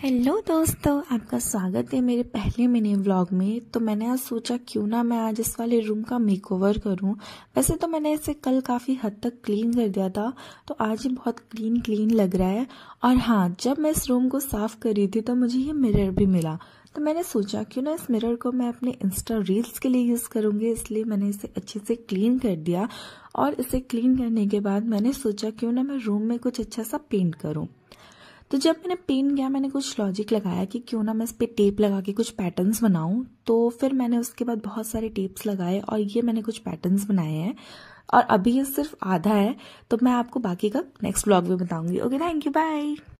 hello दोस्तों आपका स्वागत है मेरे पहले मिनी व्लॉग में तो मैंने आज सोचा क्यों ना मैं आज इस वाले रूम का मेकओवर करूं वैसे तो मैंने इसे कल काफ़ी हद तक क्लीन कर दिया था तो आज ये बहुत क्लीन क्लीन लग रहा है और हाँ जब मैं इस रूम को साफ़ कर रही थी तो मुझे ये मिरर भी मिला तो मैंने सोचा क्यों ना इस मिरर को मैं अपने इंस्टा रील्स के लिए यूज़ करूँगी इसलिए मैंने इसे अच्छे से क्लीन कर दिया और इसे क्लीन करने के बाद मैंने सोचा क्यों ना मैं रूम में कुछ अच्छा सा पेंट करूँ तो जब मैंने पेन गया मैंने कुछ लॉजिक लगाया कि क्यों ना मैं इस पर टेप लगा के कुछ पैटर्न्स बनाऊं तो फिर मैंने उसके बाद बहुत सारे टेप्स लगाए और ये मैंने कुछ पैटर्न्स बनाए हैं और अभी ये सिर्फ आधा है तो मैं आपको बाकी का नेक्स्ट ब्लॉग में बताऊंगी ओके थैंक यू बाय